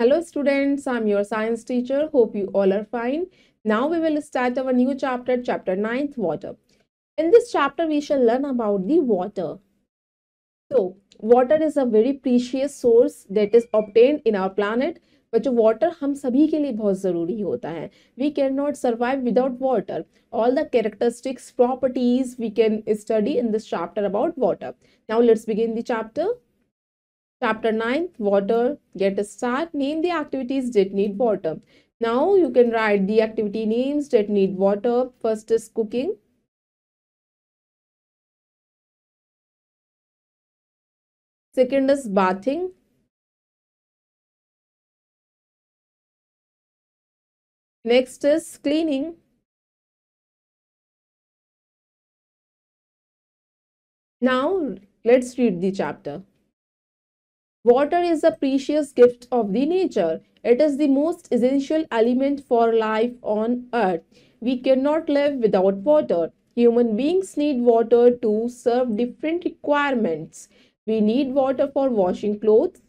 Hello students, I'm your science teacher. Hope you all are fine. Now we will start our new chapter, chapter 9th, water. In this chapter, we shall learn about the water. So, water is a very precious source that is obtained in our planet. बच्चों water हम सभी के लिए बहुत ज़रूरी होता है we can not survive without water all the characteristics properties we can study in this chapter about water now let's begin the chapter Chapter 9, water, get a start, name the activities that need water. Now you can write the activity names that need water. First is cooking. Second is bathing. Next is cleaning. Now let's read the chapter. Water is a precious gift of the nature. It is the most essential element for life on earth. We cannot live without water. Human beings need water to serve different requirements. We need water for washing clothes,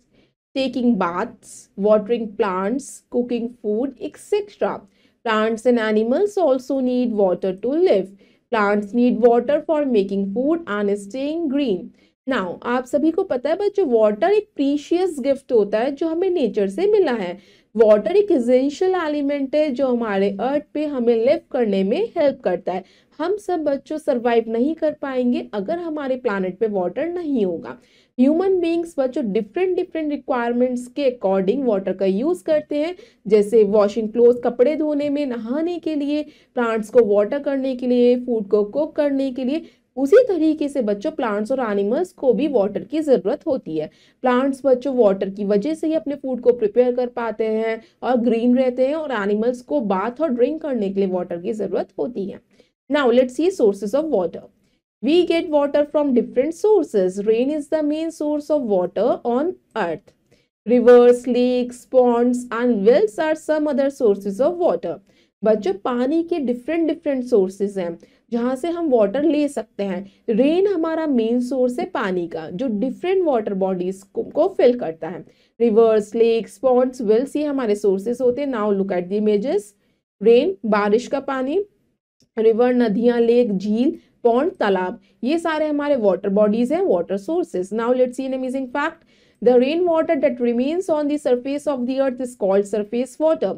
taking baths, watering plants, cooking food, etc. Plants and animals also need water to live. Plants need water for making food and staying green. Now आप सभी को पता है बच्चों water एक precious gift होता है जो हमें नेचर से मिला है वाटर एक इजेंशियल एलिमेंट है जो हमारे अर्थ पे हमें लिव करने में हेल्प करता है हम सब बच्चों सरवाइव नहीं कर पाएंगे अगर हमारे प्लानट पे वाटर नहीं होगा ह्यूमन बींग्स बच्चों डिफरेंट डिफरेंट रिक्वायरमेंट्स के अकॉर्डिंग वाटर का यूज़ करते हैं जैसे वॉशिंग क्लोथ कपड़े धोने में नहाने के लिए प्लांट्स को वाटर करने के लिए फूड को कुक करने के लिए उसी तरीके से बच्चों प्लांट्स और एनिमल्स को भी वाटर की ज़रूरत होती है प्लांट्स बच्चों वाटर की वजह से ही अपने फूड को प्रिपेयर कर पाते हैं हैं और ग्रीन रहते हैं और एनिमल्स को बाथ और ड्रिंक करने के लिए वाटर की जरूरत होती है now let's see sources of water we get water from different sources rain is the main source of water on earth rivers lakes ponds and wells are some other sources of water बच्चों पानी के different different sources हैं जहाँ से हम water ले सकते हैं रेन हमारा मेन सोर्स है पानी का जो डिफरेंट वाटर बॉडीज को, फिल करता है रिवर्स लेक्स पॉन्ड्स वेल्स ये हमारे सोर्सेस होते हैं now look at the images rain बारिश का पानी रिवर नदियाँ लेक झील पॉन्ड तालाब ये सारे हमारे वाटर बॉडीज हैं water sources now let's see an amazing fact rain water that remains on the surface of the earth is called surface water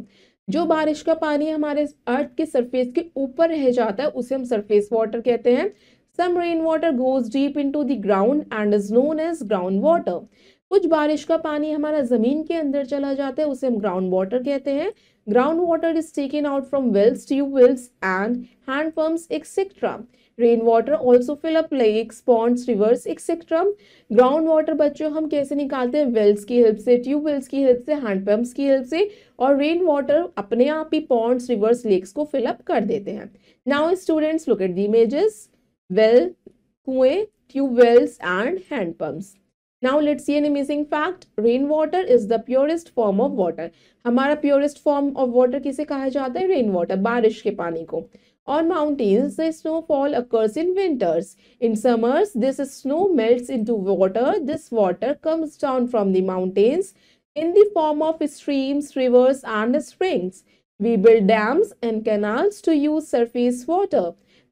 जो हम्म। बारिश का पानी हमारे अर्थ के सरफेस के ऊपर रह जाता है उसे हम सरफेस वाटर कहते हैं some rain water goes deep into the ground and is known as ground water कुछ बारिश का पानी हमारा ज़मीन के अंदर चला जाता है उसे हम ग्राउंड वाटर कहते हैं ground water is taken out from wells tube wells and handpump etcetera rain water also fill up lakes ponds rivers etcetera ground water बच्चों हम कैसे निकालते हैं वेल्स की हेल्प से ट्यूब वेल्स की हेल्प से हैंडपम्प्स की हेल्प से और रेन वाटर अपने आप ही पॉन्ड्स रिवर्स लेक्स को फिल अप कर देते हैं now students look at the images well कुएं tubewells and handpumps now let's see an amazing fact rain water is the purest form of water हमारा purest form of water किसे कहा जाता है रेन वाटर बारिश के पानी को On mountains, the snowfall occurs in winters. In summers, this snow melts into water. This water comes down from the mountains in the form of streams, rivers and springs. We build dams and canals to use surface water.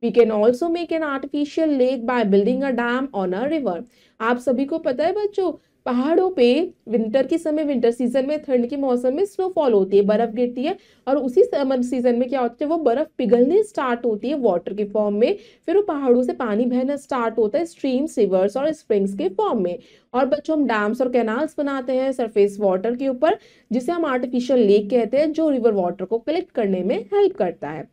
We can also make an artificial lake by building a dam on a river आप सभी को पता है बच्चों पहाड़ों पे winter के समय विंटर सीजन में ठंड के मौसम में स्नोफॉल होती है बर्फ गिरती है और उसी समर सीजन में क्या होता है वो बर्फ पिघलने स्टार्ट होती है वाटर के फॉर्म में फिर वो पहाड़ों से पानी बहना स्टार्ट होता है स्ट्रीम्स रिवर्स और स्प्रिंग्स के फॉर्म में और बच्चों हम डैम्स और कैनाल्स बनाते हैं सरफेस वाटर के ऊपर जिसे हम आर्टिफिशियल लेक कहते हैं जो रिवर वाटर को कलेक्ट करने में हेल्प करता है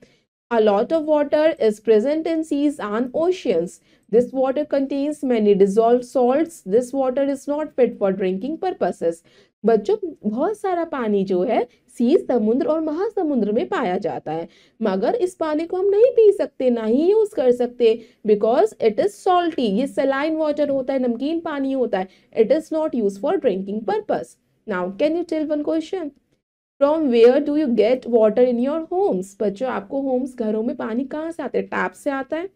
A lot of water is present in seas and oceans. This water contains many dissolved salts. This water is not fit for drinking purposes. बच्चों बहुत सारा पानी जो है सी समुद्र और महासमुद्र में पाया जाता है मगर इस पानी को हम नहीं पी सकते ना ही यूज़ कर सकते बिकॉज इट इज़ सॉल्टी ये सलाइन वाटर होता है नमकीन पानी होता है it is not use for drinking purpose now can you tell one question from where do you get water in your homes बच्चों आपको होम्स घरों में पानी कहाँ से आता है टैप से आता है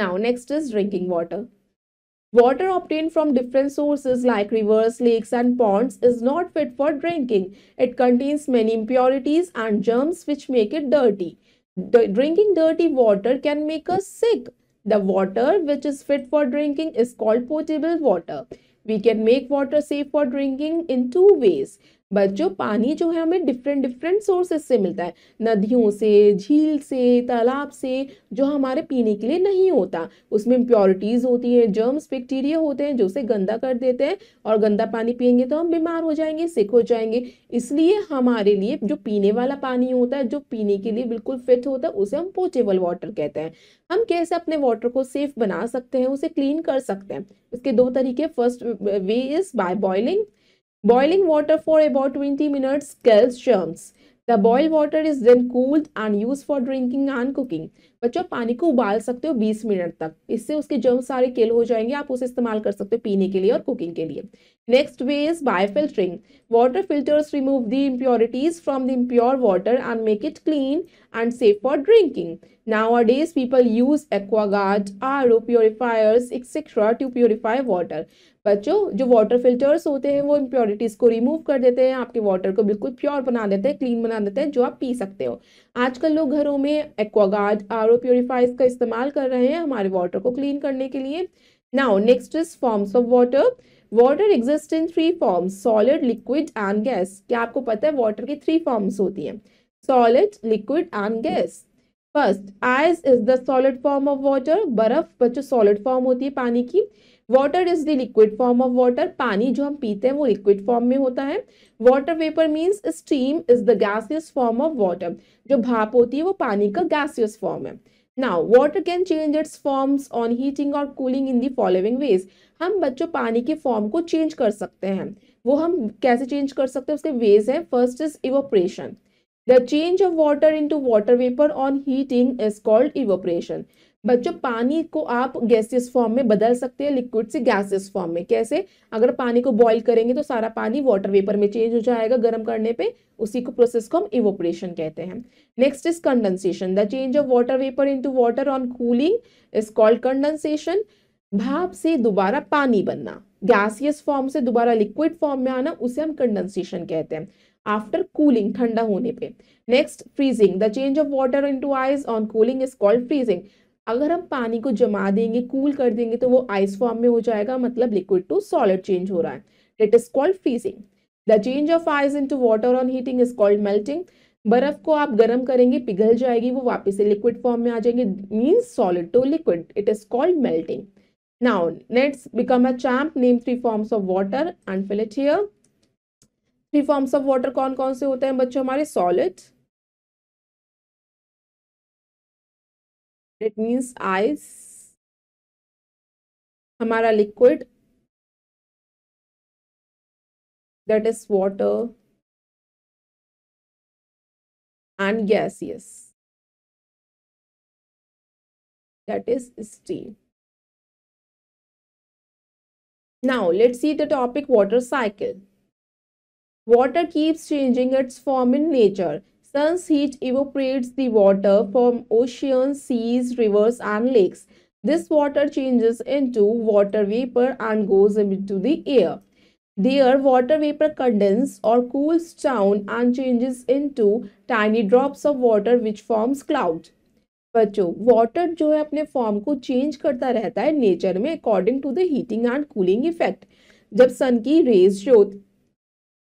now next is drinking water Water obtained from different sources like rivers, lakes and ponds is not fit for drinking. It contains many impurities and germs which make it dirty. drinking dirty water can make us sick. The water which is fit for drinking is called potable water. We can make water safe for drinking in two ways. बच्चों पानी जो है हमें different different sources से मिलता है नदियों से झील से तालाब से जो हमारे पीने के लिए नहीं होता उसमें इम्प्योरिटीज़ होती है जर्म्स बैक्टीरिया होते हैं जो उसे गंदा कर देते हैं और गंदा पानी पियेंगे तो हम बीमार हो जाएंगे सिक हो जाएंगे इसलिए हमारे लिए जो पीने वाला पानी होता है जो पीने के लिए बिल्कुल फिट होता है उसे हम पोचेबल वाटर कहते हैं हम कैसे अपने वाटर को सेफ बना सकते हैं उसे क्लीन कर सकते हैं इसके दो तरीके first way is by boiling Boiling water for about 20 minutes kills germs. The boil water is then cooled and use for drinking and cooking बच्चों पानी को उबाल सकते हो 20 मिनट तक इससे उसके जर्म सारे किल हो जाएंगे आप उसे इस्तेमाल कर सकते हो पीने के लिए और कुकिंग के लिए next way is by filtering water filters remove the impurities from the impure water and make it clean and safe for drinking Nowadays, people use aquaguard, RO purifiers, etc. to purify water. बच्चों जो water filters होते हैं वो impurities को remove कर देते हैं आपके वाटर को बिल्कुल प्योर बना देते हैं क्लीन बना देते हैं जो आप पी सकते हो आजकल लोग घरों में एक्वागार्ड आर ओ प्योरीफाइज का इस्तेमाल कर रहे हैं हमारे वाटर को क्लीन करने के लिए now next is forms of water water exist in three forms solid liquid and gas क्या आपको पता है वाटर की थ्री फॉर्म्स होती हैं solid liquid and gas first ice is the solid form of water बर्फ बच्चों सॉलिड फॉर्म होती है पानी की water is the liquid form of water पानी जो हम पीते हैं वो लिक्विड फॉर्म में होता है water vapour means steam is the gaseous form of water जो भाप होती है वो पानी का गैसियस फॉर्म है now water can change its forms on heating और cooling in the following ways हम बच्चों पानी के फॉर्म को चेंज कर सकते हैं वो हम कैसे चेंज कर सकते हैं उसके वेज हैं first is evaporation the change of water into water vapour on heating is called evaporation बच्चों पानी को आप गैसियस फॉर्म में बदल सकते हैं लिक्विड से गैसियस फॉर्म में कैसे अगर पानी को बॉइल करेंगे तो सारा पानी वाटर वेपर में चेंज हो जाएगा गर्म करने पे उसी को प्रोसेस को हम इवोपरेशन कहते हैं next is condensation the change of water vapour into water on cooling is called condensation भाप से दोबारा पानी बनना गैसियस फॉर्म से दोबारा लिक्विड फॉर्म में आना उसे हम कंडेंसेशन कहते हैं आफ्टर कूलिंग ठंडा होने पे next freezing the change of water into ice on cooling is called freezing अगर हम पानी को जमा देंगे कूल cool कर देंगे तो वो आइस फॉर्म में हो जाएगा मतलब लिक्विड टू सॉलिड चेंज हो रहा है it is called freezing the change of ice into water on heating is called melting बर्फ को आप गर्म करेंगे पिघल जाएगी वो वापस से लिक्विड फॉर्म में आ जाएंगे means solid to liquid it is called melting now let's become a champ name three forms of water and fill three forms of water कौन कौन से होते हैं बच्चों हमारे सॉलिड इट मीन्स आइस हमारा liquid that is water and gaseous that is steam Now let's see the topic water cycle. Water keeps changing its form in nature. Sun's heat evaporates the water from oceans, seas, rivers and lakes. This water changes into water vapor and goes into the air. There, water vapor condenses or cools down and changes into tiny drops of water which forms cloud. बच्चों water जो है अपने form को change करता रहता है nature में according to the heating and cooling effect जब सन की रेज जो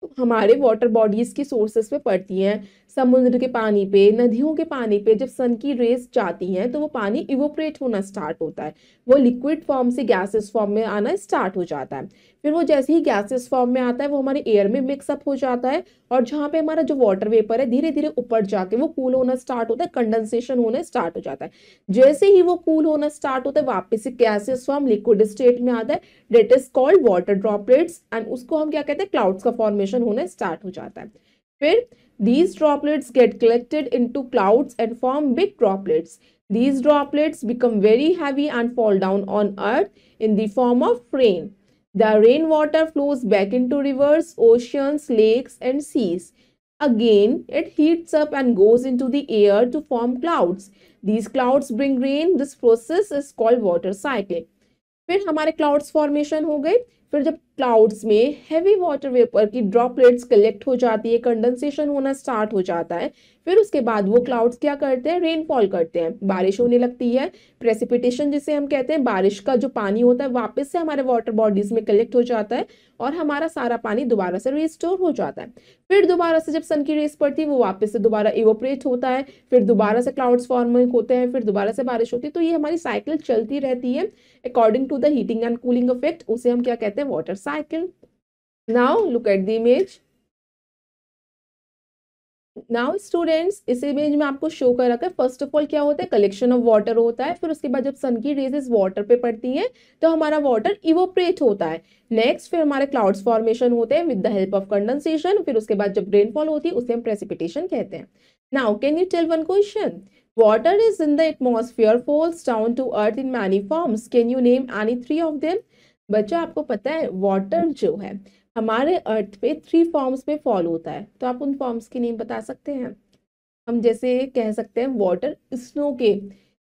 तो हमारे वाटर बॉडीज़ की सोर्सेस पे पड़ती हैं समुद्र के पानी पे नदियों के पानी पे जब सन की रेस जाती हैं तो वो पानी इवोपरेट होना स्टार्ट होता है वो लिक्विड फॉर्म से गैसेस फॉर्म में आना स्टार्ट हो जाता है फिर वो जैसे ही गैसेस फॉर्म में आता है वो हमारे एयर में मिक्सअप हो जाता है और जहाँ पे हमारा जो वाटर वेपर है धीरे धीरे ऊपर जाके वो कूल होना स्टार्ट होता है कंडेंसेशन होना स्टार्ट हो जाता है जैसे ही वो कूल होना स्टार्ट होता है वापस से गैसेस फॉर्म लिक्विड स्टेट में आता है that is called water droplets and उसको हम क्या कहते हैं क्लाउड्स का फॉर्मेशन होना स्टार्ट हो जाता है फिर droplets get collected into clouds and form big droplets these droplets become very heavy and fall down on earth in the form of rain The rainwater flows back into rivers, oceans, lakes and seas. Again, it heats up and goes into the air to form clouds. These clouds bring rain. This process is called water cycling. फिर हमारे clouds formation हो गए फिर जब clouds में heavy water vapour की droplets collect हो जाती है कंडेंसेशन होना स्टार्ट हो जाता है फिर उसके बाद वो क्लाउड्स क्या करते हैं रेनफॉल करते हैं बारिश होने लगती है प्रेसिपिटेशन जिसे हम कहते हैं बारिश का जो पानी होता है वापस से हमारे वाटर बॉडीज में कलेक्ट हो जाता है और हमारा सारा पानी दोबारा से रिस्टोर हो जाता है फिर दोबारा से जब सन की रेस पड़ती है वो वापस से दोबारा इवोपरेट होता है फिर दोबारा से क्लाउड्स फॉर्म होते हैं फिर दोबारा से बारिश होती है तो ये हमारी साइकिल चलती रहती है according to the heating and cooling effect उसे हम क्या कहते हैं water cycle. Now look at the image. Now students इस इमेज में आपको शो कर रखा है फर्स्ट ऑफ ऑल क्या होता है कलेक्शन ऑफ वाटर होता है फिर उसके बाद जब सन की रेजेस वाटर पे पड़ती हैं तो हमारा वाटर इवोपरेट होता है नेक्स्ट फिर हमारे क्लाउड्स फॉर्मेशन होते हैं with the help of condensation फिर उसके बाद जब रेनफॉल होती है उसे हम प्रेसिपिटेशन कहते हैं now can you tell one question water is in the atmosphere falls down to earth in many forms can you name any three of them बच्चों आपको पता है वाटर जो है हमारे अर्थ पे थ्री फॉर्म्स में फॉल होता है तो आप उन फॉर्म्स के नेम बता सकते हैं हम जैसे कह सकते हैं वाटर स्नो के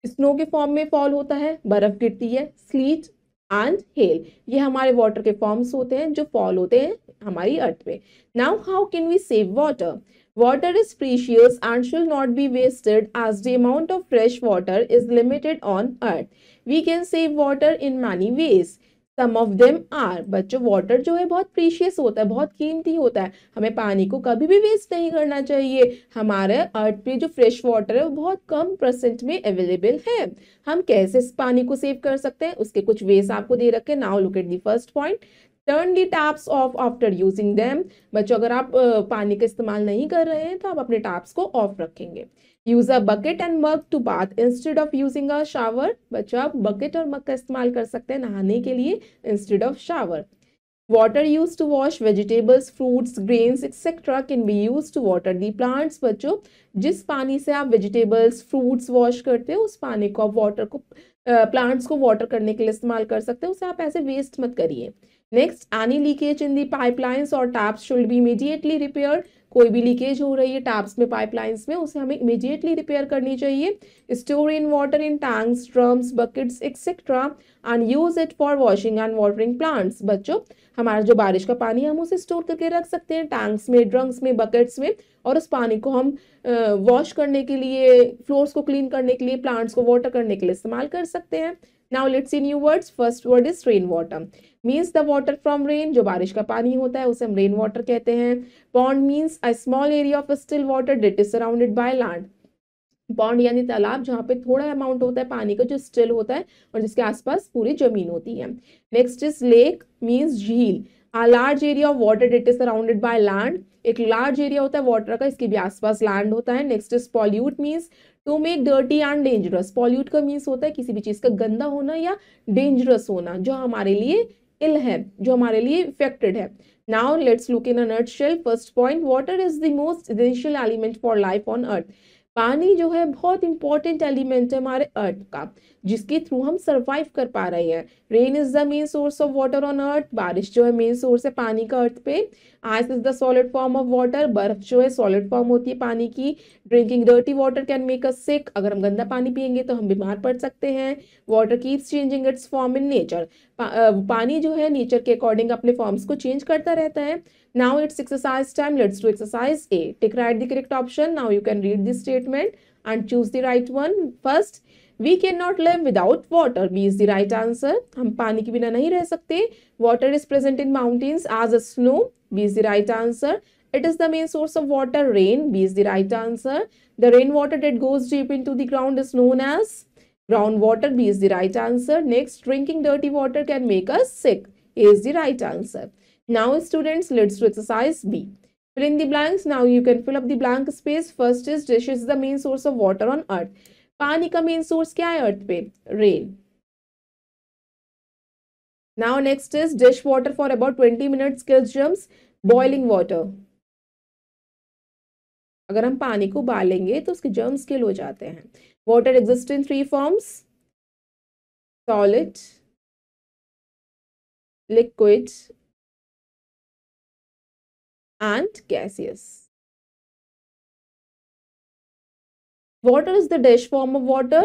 स्नो के फॉर्म में फॉल होता है बर्फ गिरती है स्लीट एंड हेल ये हमारे वाटर के फॉर्म्स होते हैं जो फॉल होते हैं हमारी अर्थ पे now how can we save water water is precious and should not be wasted as the amount of fresh water is limited on earth we can save water in many ways some of them are बच्चों water जो है बहुत precious होता है बहुत कीमती होता है हमें पानी को कभी भी वेस्ट नहीं करना चाहिए हमारे अर्थ पे जो फ्रेश वाटर है वो बहुत कम परसेंट में अवेलेबल है हम कैसे इस पानी को सेव कर सकते हैं उसके कुछ वेस्ट आपको दे रखे now look at the first point turn the taps off after using them बच्चों अगर आप पानी का इस्तेमाल नहीं कर रहे हैं तो आप अपने टैप्स को ऑफ रखेंगे use a bucket and mug to bath instead of using a shower बच्चों आप बकेट और मग का इस्तेमाल कर सकते हैं नहाने के लिए instead of shower water use to wash vegetables fruits grains etcetera can be use to water the plants बच्चों जिस पानी से आप वेजिटेबल्स फ्रूट्स वॉश करते हो उस पानी को आप वाटर को प्लांट्स को वाटर करने के लिए इस्तेमाल कर सकते हो उसे आप ऐसे वेस्ट मत करिए next any leakage in the pipelines और टैप्स शुड भी इमीडिएटली रिपेयर कोई भी लीकेज हो रही है टैप्स में पाइपलाइंस में उसे हमें इमीडिएटली रिपेयर करनी चाहिए store in water in tanks drums buckets etcetera and use it for washing and watering plants बच्चों हमारा जो बारिश का पानी है हम उसे स्टोर करके रख सकते हैं टैंक्स में ड्रम्स में बकेट्स में और उस पानी को हम वॉश करने के लिए फ्लोर्स को क्लीन करने के लिए प्लांट्स को वाटर करने के लिए इस्तेमाल कर सकते हैं now let's see new words first word is rain water means the water from rain जो बारिश का पानी होता है उसे हम रेन वाटर कहते हैं pond means a small area of still water that is surrounded by land pond यानी तालाब जहाँ पे थोड़ा अमाउंट होता है पानी का जो स्टिल होता है और जिसके आसपास पूरी जमीन होती है नेक्स्ट इज लेक मीन्स झील a large area of water that is surrounded by land एक लार्ज एरिया होता है वाटर का इसके भी आसपास लैंड होता है next is pollute means to make dirty and dangerous pollute का मीन्स होता है किसी भी चीज़ का गंदा होना या डेंजरस होना जो हमारे लिए इल है जो हमारे लिए इफेक्टेड है now let's look in nutshell first point water is the most essential element for life on earth पानी जो है बहुत इंपॉर्टेंट एलिमेंट है हमारे अर्थ का जिसके थ्रू हम सर्वाइव कर पा रहे हैं rain is the main source of water on earth बारिश जो है मेन सोर्स है पानी का अर्थ पे ice is the solid form of water बर्फ जो है सॉलिड फॉर्म होती है पानी की drinking dirty water can make a sick अगर हम गंदा पानी पियेंगे तो हम बीमार पड़ सकते हैं water keeps changing its form in nature पानी जो है नेचर के अकॉर्डिंग अपने फॉर्म्स को चेंज करता रहता है now it's exercise time let's to exercise a tick right the correct option now you can read this statement and choose the right one first we can not live without water B is the right answer हम पानी के बिना नहीं रह सकते water is present in mountains as a snow B is the right answer it is the main source of water rain b is the right answer the rainwater that goes deep into the ground is known as groundwater b is the right answer next drinking dirty water can make us sick a is the right answer now students let's do exercise b fill in the blanks now you can fill up the blank space first is dish is the main source of water on earth पानी का main source क्या है earth पे rain now next is dish water for about twenty minutes kills germs boiling water अगर हम पानी को उबालेंगे तो उसके जर्म्स किल हो जाते हैं water exist in three forms solid liquid and gaseous Water is the dash form of water,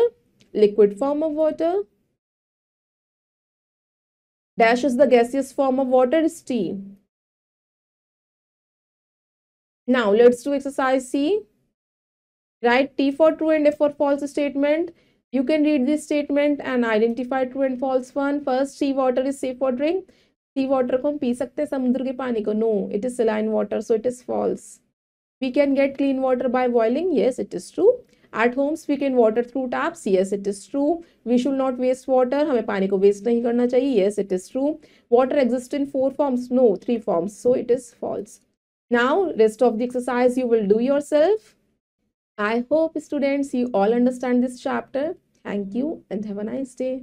liquid form of water. Dash is the gaseous form of water steam. Now let's do exercise C. Write T for true and F for false statement. You can read this statement and identify true and false one. First, sea water is safe for drink. Sea water को हम पी सकते हैं समुद्र के पानी को no can is saline water so it is false we can get clean water by at homes we can water through taps. Yes, it is true. We should not waste water. हमें पानी को waste नहीं करना चाहिए. Yes, it is true. Water exists in four forms. No, three forms. So it is false. Now rest of the exercise you will do yourself. I hope students you all understand this chapter. Thank you and have a nice day.